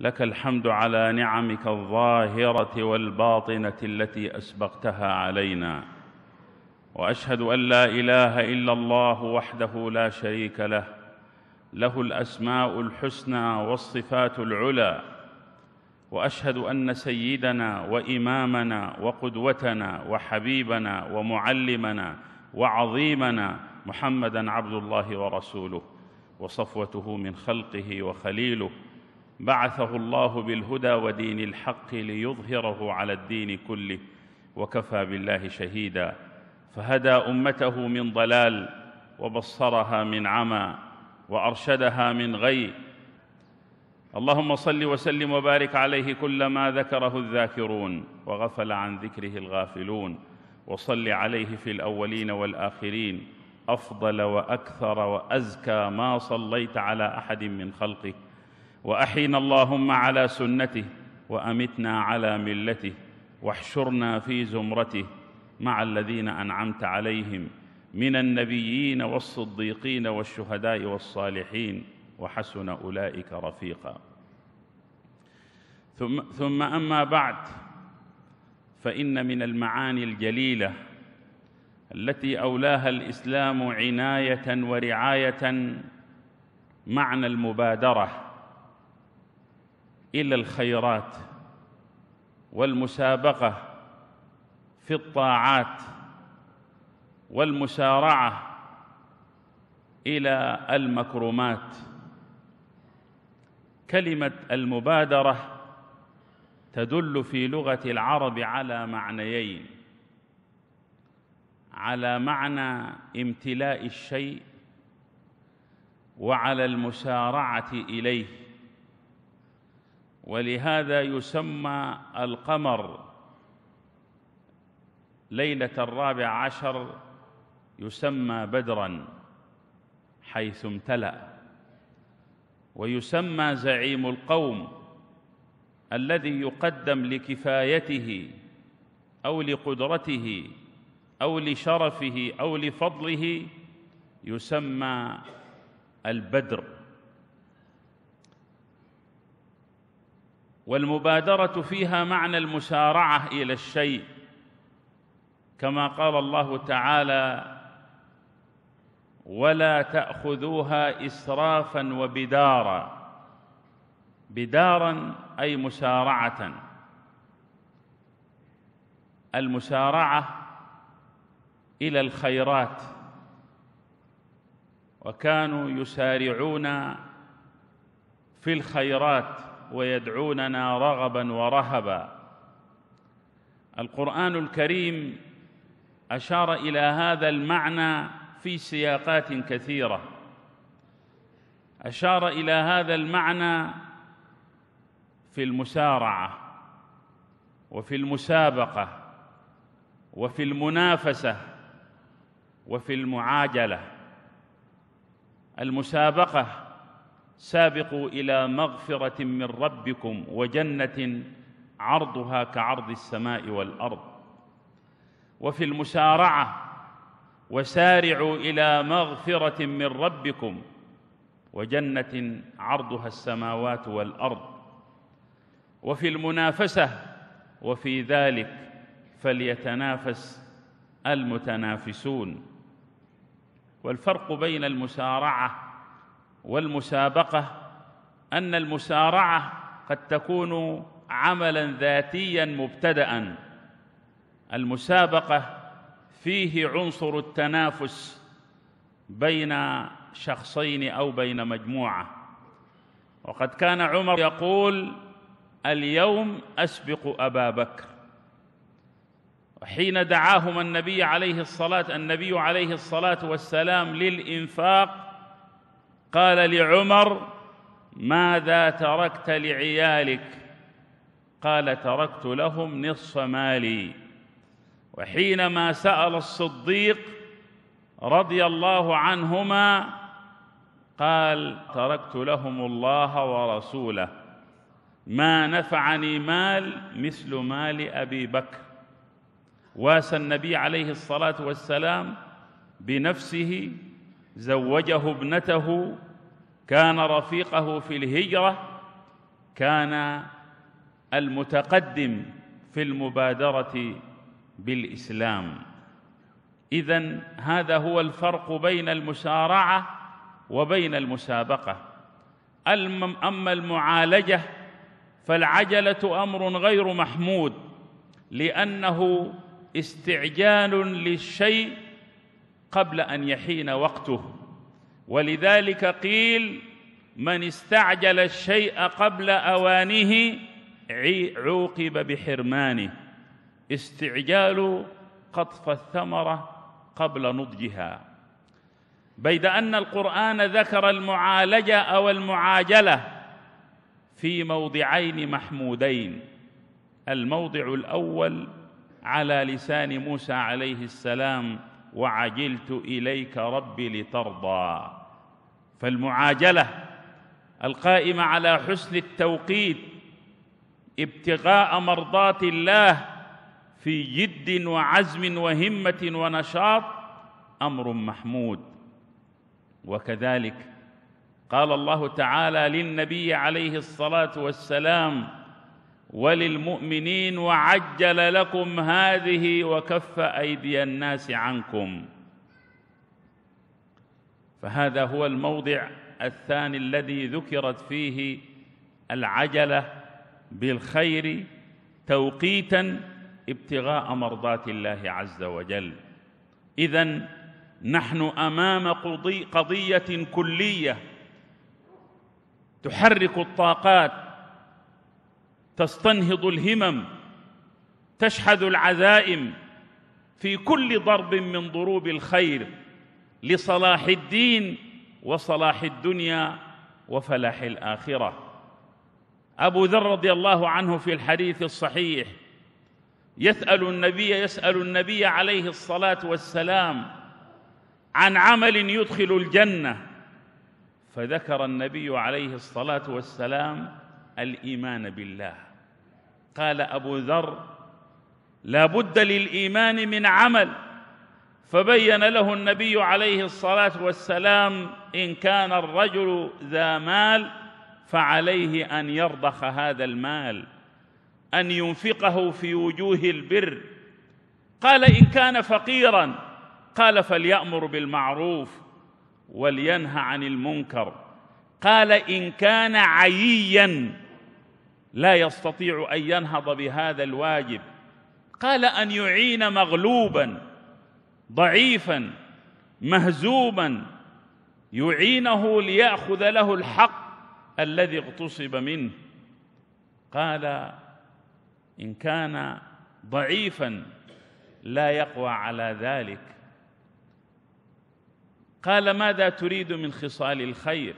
لك الحمد على نعمك الظاهره والباطنه التي اسبقتها علينا واشهد ان لا اله الا الله وحده لا شريك له له الاسماء الحسنى والصفات العلى واشهد ان سيدنا وامامنا وقدوتنا وحبيبنا ومعلمنا وعظيمنا محمدا عبد الله ورسوله وصفوته من خلقه وخليله بعثه الله بالهدى ودين الحق ليظهره على الدين كله وكفى بالله شهيدا فهدى امته من ضلال وبصرها من عمى وارشدها من غي اللهم صل وسلم وبارك عليه كل ما ذكره الذاكرون وغفل عن ذكره الغافلون وصل عليه في الاولين والاخرين افضل واكثر وازكى ما صليت على احد من خلقه واحينا اللهم على سنته وامتنا على ملته واحشرنا في زمرته مع الذين انعمت عليهم من النبيين والصديقين والشهداء والصالحين وحسن اولئك رفيقا ثم, ثم اما بعد فان من المعاني الجليله التي اولاها الاسلام عنايه ورعايه معنى المبادره إلى الخيرات والمسابقة في الطاعات والمسارعة إلى المكرمات كلمة المبادرة تدل في لغة العرب على معنيين على معنى امتلاء الشيء وعلى المسارعة إليه ولهذا يسمى القمر ليلة الرابع عشر يسمى بدرا حيث امتلأ ويسمى زعيم القوم الذي يقدم لكفايته أو لقدرته أو لشرفه أو لفضله يسمى البدر والمبادره فيها معنى المسارعه الى الشيء كما قال الله تعالى ولا تاخذوها اسرافا وبدارا بدارا اي مسارعه المسارعه الى الخيرات وكانوا يسارعون في الخيرات ويدعوننا رغبا ورهبا القران الكريم اشار الى هذا المعنى في سياقات كثيره اشار الى هذا المعنى في المسارعه وفي المسابقه وفي المنافسه وفي المعاجله المسابقه سابقوا إلى مغفرة من ربكم وجنة عرضها كعرض السماء والأرض وفي المسارعة وسارعوا إلى مغفرة من ربكم وجنة عرضها السماوات والأرض وفي المنافسة وفي ذلك فليتنافس المتنافسون والفرق بين المسارعه والمسابقة أن المسارعة قد تكون عملا ذاتيا مبتدأ المسابقة فيه عنصر التنافس بين شخصين أو بين مجموعة وقد كان عمر يقول اليوم أسبق أبا بكر وحين دعاهما النبي عليه الصلاة النبي عليه الصلاة والسلام للإنفاق قال لعمر ماذا تركت لعيالك قال تركت لهم نصف مالي وحينما سأل الصديق رضي الله عنهما قال تركت لهم الله ورسوله ما نفعني مال مثل مال أبي بكر واسى النبي عليه الصلاة والسلام بنفسه زوجه ابنته كان رفيقه في الهجرة كان المتقدم في المبادرة بالإسلام إذا هذا هو الفرق بين المسارعة وبين المسابقة أما المعالجة فالعجلة أمر غير محمود لأنه استعجال للشيء قبل أن يحين وقته ولذلك قيل من استعجل الشيء قبل أوانه عوقب بحرمانه استعجال قطف الثمرة قبل نضجها بيد أن القرآن ذكر المعالجة أو المعاجلة في موضعين محمودين الموضع الأول على لسان موسى عليه السلام وعجلت إليك ربي لترضى فالمعاجلة القائمة على حسن التوقيت ابتغاء مرضاه الله في جد وعزم وهمة ونشاط أمر محمود وكذلك قال الله تعالى للنبي عليه الصلاة والسلام وللمؤمنين وعجل لكم هذه وكف أيدي الناس عنكم فهذا هو الموضع الثاني الذي ذكرت فيه العجلة بالخير توقيتاً ابتغاء مرضات الله عز وجل إذا نحن أمام قضية كلية تحرك الطاقات تستنهض الهمم تشحذ العزائم في كل ضرب من ضروب الخير لصلاح الدين وصلاح الدنيا وفلاح الآخرة أبو ذر رضي الله عنه في الحديث الصحيح يسأل النبي يسأل النبي عليه الصلاة والسلام عن عمل يدخل الجنة فذكر النبي عليه الصلاة والسلام الإيمان بالله قال أبو ذر لا بد للإيمان من عمل فبين له النبي عليه الصلاة والسلام إن كان الرجل ذا مال فعليه أن يرضخ هذا المال أن ينفقه في وجوه البر قال إن كان فقيرا قال فليأمر بالمعروف ولينهى عن المنكر قال إن كان عييا لا يستطيع أن ينهض بهذا الواجب قال أن يعين مغلوبا ضعيفا مهزوما يعينه ليأخذ له الحق الذي اغتصب منه قال إن كان ضعيفا لا يقوى على ذلك قال ماذا تريد من خصال الخير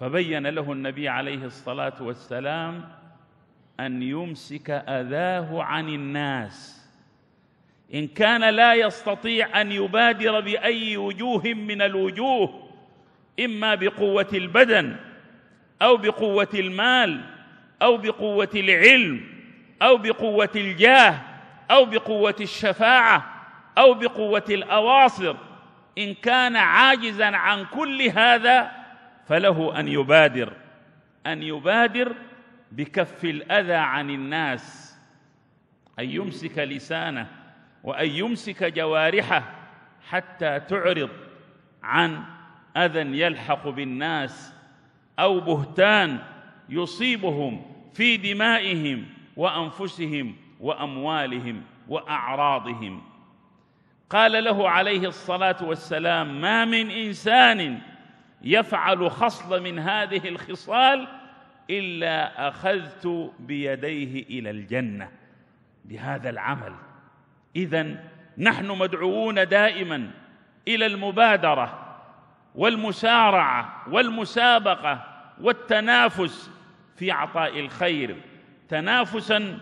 فبين له النبي عليه الصلاة والسلام أن يمسك أذاه عن الناس إن كان لا يستطيع أن يبادر بأي وجوه من الوجوه إما بقوة البدن أو بقوة المال أو بقوة العلم أو بقوة الجاه أو بقوة الشفاعة أو بقوة الأواصر إن كان عاجزا عن كل هذا فله ان يبادر ان يبادر بكف الاذى عن الناس ان يمسك لسانه وان يمسك جوارحه حتى تعرض عن اذى يلحق بالناس او بهتان يصيبهم في دمائهم وانفسهم واموالهم واعراضهم قال له عليه الصلاه والسلام ما من انسان يفعل خصل من هذه الخصال إلا أخذت بيديه إلى الجنة بهذا العمل إذا نحن مدعوون دائما إلى المبادرة والمسارعة والمسابقة والتنافس في عطاء الخير تنافسا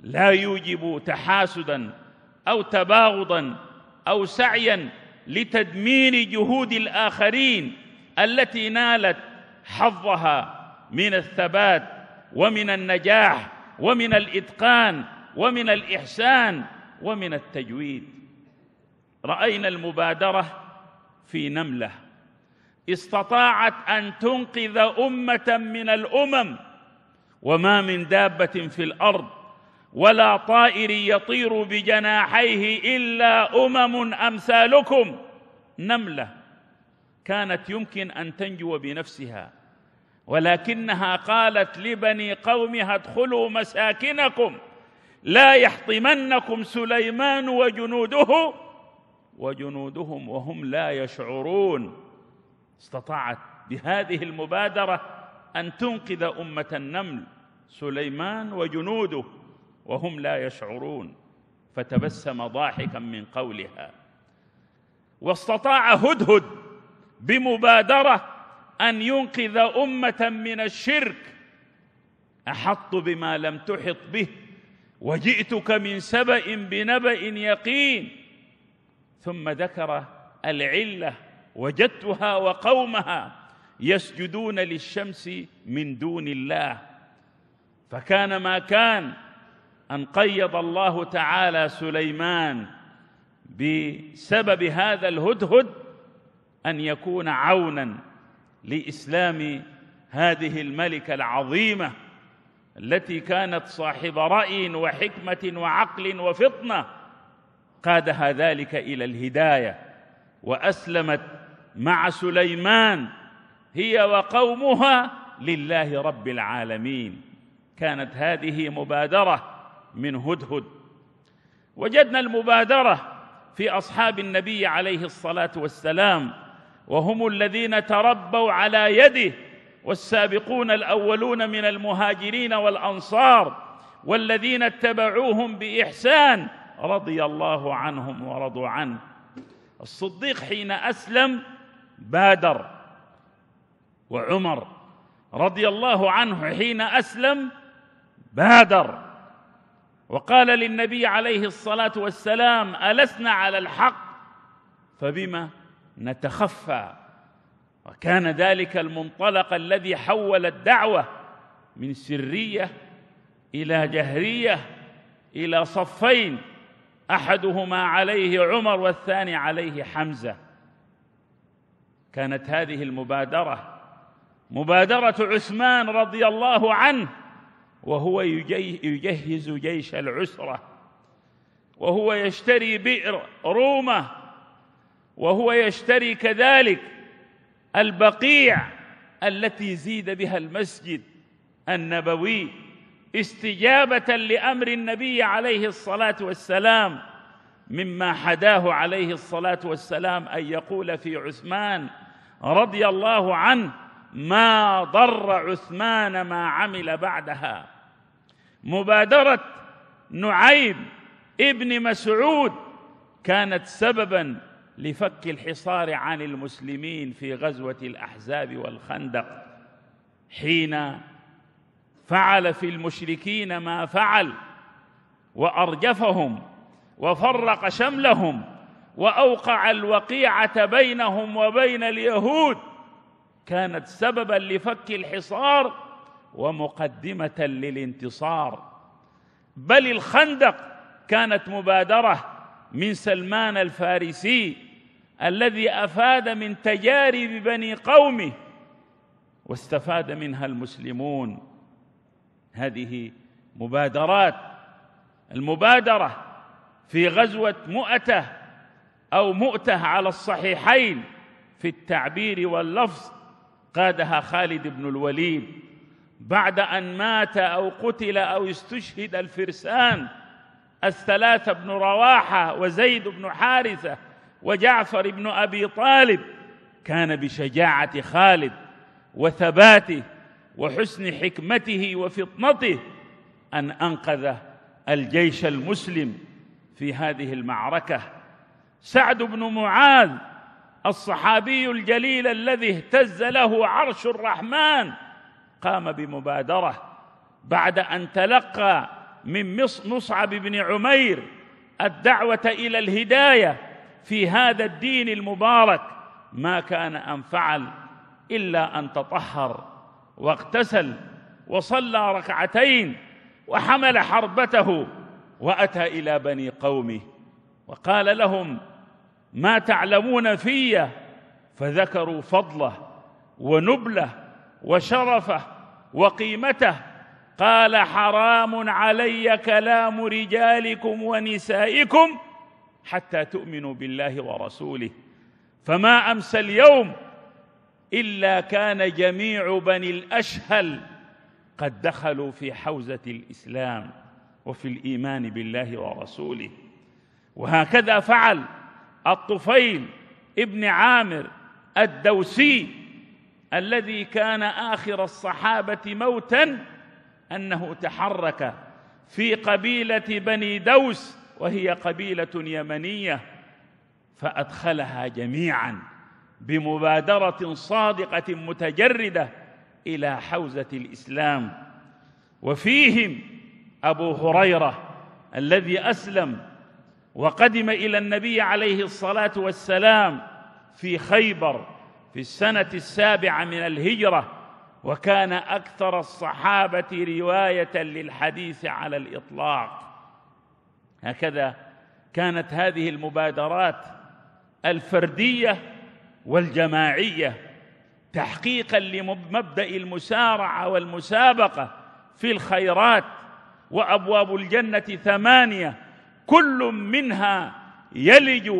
لا يوجب تحاسدا أو تباغضا أو سعيا لتدمير جهود الآخرين التي نالت حظها من الثبات ومن النجاح ومن الاتقان ومن الاحسان ومن التجويد راينا المبادره في نمله استطاعت ان تنقذ امه من الامم وما من دابه في الارض ولا طائر يطير بجناحيه الا امم امثالكم نمله كانت يمكن أن تنجو بنفسها ولكنها قالت لبني قومها ادخلوا مساكنكم لا يحطمنكم سليمان وجنوده وجنودهم وهم لا يشعرون استطاعت بهذه المبادرة أن تنقذ أمة النمل سليمان وجنوده وهم لا يشعرون فتبسم ضاحكا من قولها واستطاع هدهد بمبادره ان ينقذ امه من الشرك احط بما لم تحط به وجئتك من سبا بنبا يقين ثم ذكر العله وجدتها وقومها يسجدون للشمس من دون الله فكان ما كان ان قيض الله تعالى سليمان بسبب هذا الهدهد أن يكون عونا لإسلام هذه الملكة العظيمة التي كانت صاحب رأي وحكمة وعقل وفطنة قادها ذلك إلى الهداية وأسلمت مع سليمان هي وقومها لله رب العالمين كانت هذه مبادرة من هدهد وجدنا المبادرة في أصحاب النبي عليه الصلاة والسلام وهم الذين تربوا على يده والسابقون الاولون من المهاجرين والانصار والذين اتبعوهم باحسان رضي الله عنهم ورضوا عنه الصديق حين اسلم بادر وعمر رضي الله عنه حين اسلم بادر وقال للنبي عليه الصلاه والسلام ألسنا على الحق فبما نتخفى وكان ذلك المنطلق الذي حول الدعوة من سرية إلى جهرية إلى صفين أحدهما عليه عمر والثاني عليه حمزة كانت هذه المبادرة مبادرة عثمان رضي الله عنه وهو يجهز جيش العسرة وهو يشتري بئر رومه وهو يشتري كذلك البقيع التي زيد بها المسجد النبوي استجابه لامر النبي عليه الصلاه والسلام مما حداه عليه الصلاه والسلام ان يقول في عثمان رضي الله عنه ما ضر عثمان ما عمل بعدها مبادره نعيم ابن مسعود كانت سببا لفك الحصار عن المسلمين في غزوة الأحزاب والخندق حين فعل في المشركين ما فعل وأرجفهم وفرق شملهم وأوقع الوقيعة بينهم وبين اليهود كانت سببا لفك الحصار ومقدمة للانتصار بل الخندق كانت مبادرة من سلمان الفارسي الذي افاد من تجارب بني قومه واستفاد منها المسلمون هذه مبادرات المبادره في غزوه مؤته او مؤته على الصحيحين في التعبير واللفظ قادها خالد بن الوليد بعد ان مات او قتل او استشهد الفرسان الثلاثه بن رواحه وزيد بن حارثه وجعفر بن أبي طالب كان بشجاعة خالد وثباته وحسن حكمته وفطنته أن أنقذ الجيش المسلم في هذه المعركة سعد بن معاذ الصحابي الجليل الذي اهتز له عرش الرحمن قام بمبادرة بعد أن تلقى من مصعب بن عمير الدعوة إلى الهداية في هذا الدين المبارك ما كان ان فعل الا ان تطهر واغتسل وصلى ركعتين وحمل حربته واتى الى بني قومه وقال لهم ما تعلمون في فذكروا فضله ونبله وشرفه وقيمته قال حرام علي كلام رجالكم ونسائكم حتى تؤمنوا بالله ورسوله فما امسى اليوم الا كان جميع بني الاشهل قد دخلوا في حوزه الاسلام وفي الايمان بالله ورسوله وهكذا فعل الطفيل ابن عامر الدوسي الذي كان اخر الصحابه موتا انه تحرك في قبيله بني دوس وهي قبيلة يمنية فأدخلها جميعا بمبادرة صادقة متجردة إلى حوزة الإسلام وفيهم أبو هريرة الذي أسلم وقدم إلى النبي عليه الصلاة والسلام في خيبر في السنة السابعة من الهجرة وكان أكثر الصحابة رواية للحديث على الإطلاق هكذا كانت هذه المبادرات الفرديه والجماعيه تحقيقا لمبدا المسارعه والمسابقه في الخيرات وابواب الجنه ثمانيه كل منها يلج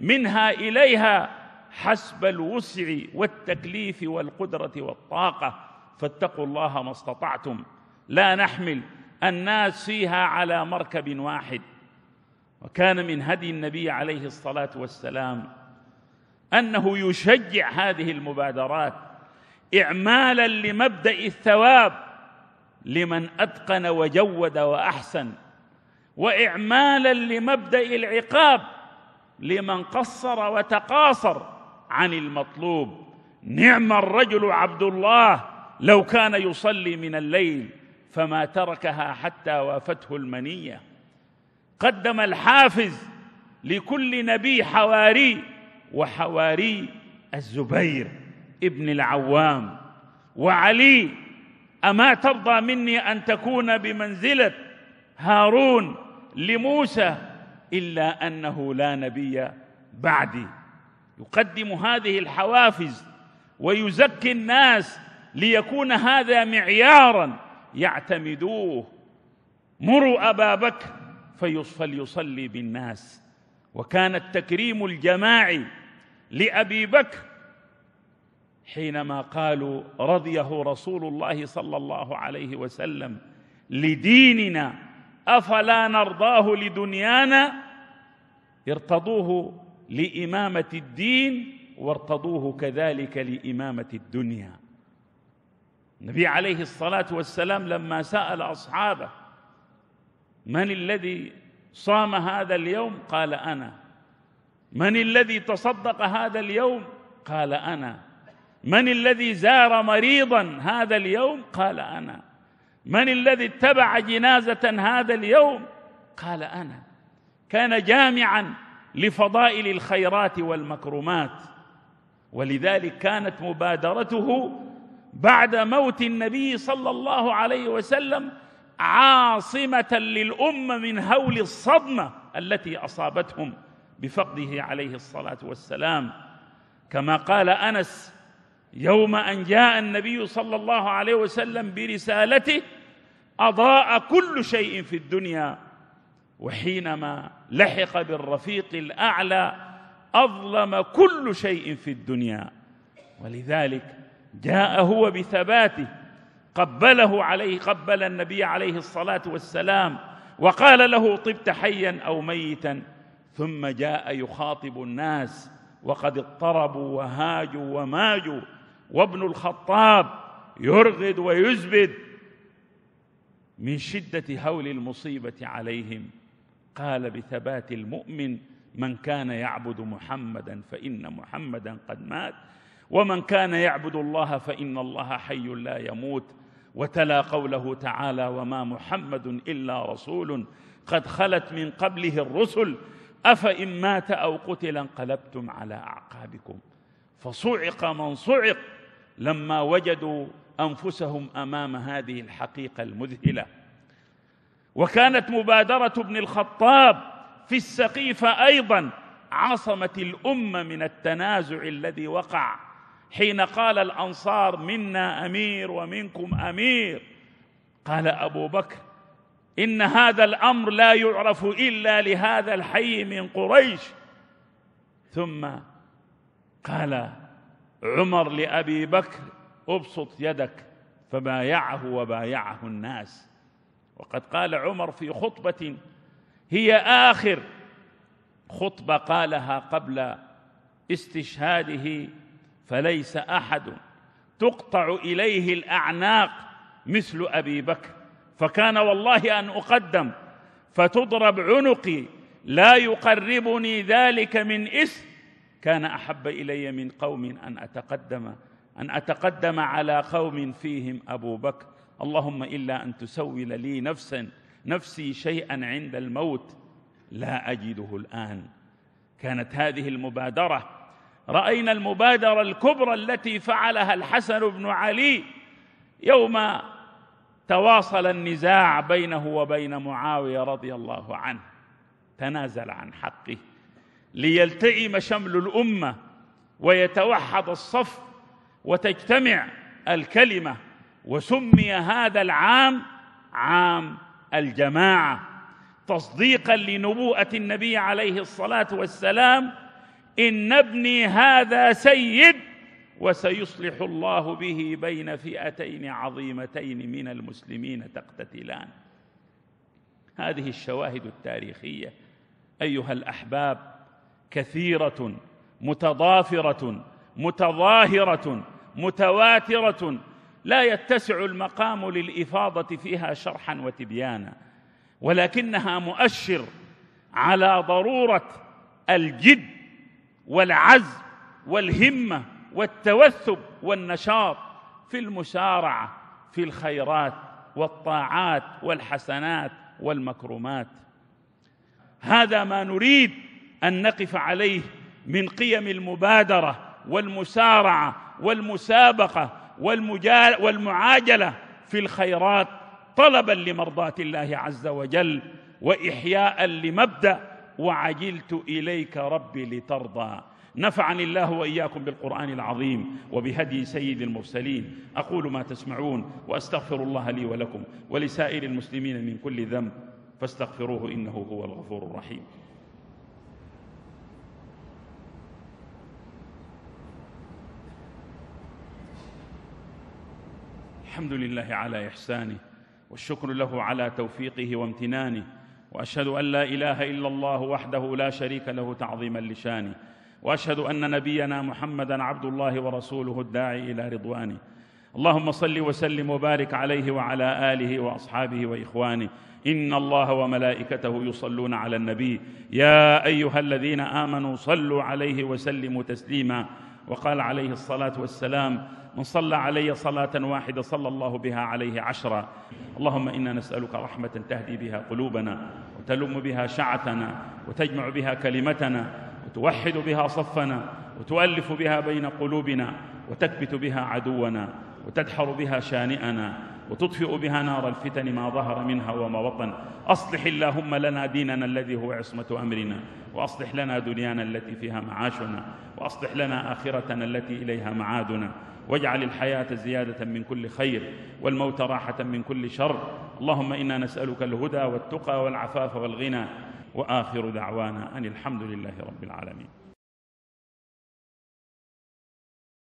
منها اليها حسب الوسع والتكليف والقدره والطاقه فاتقوا الله ما استطعتم لا نحمل الناس فيها على مركب واحد وكان من هدي النبي عليه الصلاة والسلام أنه يشجع هذه المبادرات إعمالا لمبدأ الثواب لمن أتقن وجود وأحسن وإعمالا لمبدأ العقاب لمن قصر وتقاصر عن المطلوب نعم الرجل عبد الله لو كان يصلي من الليل فما تركها حتى وافته المنيه قدم الحافز لكل نبي حواري وحواري الزبير ابن العوام وعلي أما ترضى مني أن تكون بمنزلة هارون لموسى إلا أنه لا نبي بعدي يقدم هذه الحوافز ويزكي الناس ليكون هذا معيارا يعتمدوه مروا أبا بكر فليصلي بالناس وكان التكريم الجماعي لأبي بكر حينما قالوا رضيه رسول الله صلى الله عليه وسلم لديننا أفلا نرضاه لدنيانا ارتضوه لإمامة الدين وارتضوه كذلك لإمامة الدنيا النبي عليه الصلاة والسلام لما سأل أصحابه من الذي صام هذا اليوم قال انا من الذي تصدق هذا اليوم قال انا من الذي زار مريضا هذا اليوم قال انا من الذي اتبع جنازه هذا اليوم قال انا كان جامعا لفضائل الخيرات والمكرمات ولذلك كانت مبادرته بعد موت النبي صلى الله عليه وسلم عاصمه للامه من هول الصدمه التي اصابتهم بفقده عليه الصلاه والسلام كما قال انس يوم ان جاء النبي صلى الله عليه وسلم برسالته اضاء كل شيء في الدنيا وحينما لحق بالرفيق الاعلى اظلم كل شيء في الدنيا ولذلك جاء هو بثباته قبله عليه قبل النبي عليه الصلاه والسلام وقال له طبت حيا او ميتا ثم جاء يخاطب الناس وقد اضطربوا وهاجوا وماجوا وابن الخطاب يرغد ويزبد من شده هول المصيبه عليهم قال بثبات المؤمن من كان يعبد محمدا فان محمدا قد مات ومن كان يعبد الله فان الله حي لا يموت وتلا قوله تعالى وما محمد الا رسول قد خلت من قبله الرسل افان مات او قتل انقلبتم على اعقابكم فصعق من صعق لما وجدوا انفسهم امام هذه الحقيقه المذهله وكانت مبادره ابن الخطاب في السقيفه ايضا عصمت الامه من التنازع الذي وقع حين قال الأنصار منا أمير ومنكم أمير قال أبو بكر إن هذا الأمر لا يعرف إلا لهذا الحي من قريش ثم قال عمر لأبي بكر أبسط يدك فبايعه وبايعه الناس وقد قال عمر في خطبة هي آخر خطبة قالها قبل استشهاده فليس احد تقطع اليه الاعناق مثل ابي بكر فكان والله ان اقدم فتضرب عنقي لا يقربني ذلك من اثم كان احب الي من قوم ان اتقدم ان اتقدم على قوم فيهم ابو بكر اللهم الا ان تسول لي نفسا نفسي شيئا عند الموت لا اجده الان كانت هذه المبادره راينا المبادره الكبرى التي فعلها الحسن بن علي يوم تواصل النزاع بينه وبين معاويه رضي الله عنه تنازل عن حقه ليلتئم شمل الامه ويتوحد الصف وتجتمع الكلمه وسمي هذا العام عام الجماعه تصديقا لنبوءه النبي عليه الصلاه والسلام ان ابني هذا سيد وسيصلح الله به بين فئتين عظيمتين من المسلمين تقتتلان هذه الشواهد التاريخيه ايها الاحباب كثيره متضافره متظاهره متواتره لا يتسع المقام للافاضه فيها شرحا وتبيانا ولكنها مؤشر على ضروره الجد والعزم والهمه والتوثب والنشاط في المسارعه في الخيرات والطاعات والحسنات والمكرمات هذا ما نريد ان نقف عليه من قيم المبادره والمسارعه والمسابقه والمعاجله في الخيرات طلبا لمرضاه الله عز وجل واحياء لمبدا وعجلت إليك ربي لترضى نفعني الله وإياكم بالقرآن العظيم وبهدي سيد المرسلين أقول ما تسمعون وأستغفر الله لي ولكم ولسائر المسلمين من كل ذنب فاستغفروه إنه هو الغفور الرحيم الحمد لله على إحسانه والشكر له على توفيقه وامتنانه واشهد ان لا اله الا الله وحده لا شريك له تعظيما لشانه واشهد ان نبينا محمدا عبد الله ورسوله الداعي الى رضوانه اللهم صل وسلم وبارك عليه وعلى اله واصحابه واخوانه ان الله وملائكته يصلون على النبي يا ايها الذين امنوا صلوا عليه وسلموا تسليما وقال عليه الصلاة والسلام من صلى علي صلاة واحدة صلى الله بها عليه عشرا اللهم إنا نسألك رحمة تهدي بها قلوبنا وتلم بها شعثنا وتجمع بها كلمتنا وتوحد بها صفنا وتؤلف بها بين قلوبنا وتكبت بها عدونا وتدحر بها شانئنا وتطفئ بها نار الفتن ما ظهر منها وما بطن أصلح اللهم لنا ديننا الذي هو عصمة أمرنا وأصلح لنا دنيانا التي فيها معاشنا وأصلح لنا آخرتنا التي إليها معادنا واجعل الحياة زيادة من كل خير والموت راحة من كل شر اللهم إنا نسألك الهدى والتقى والعفاف والغنى وآخر دعوانا أن الحمد لله رب العالمين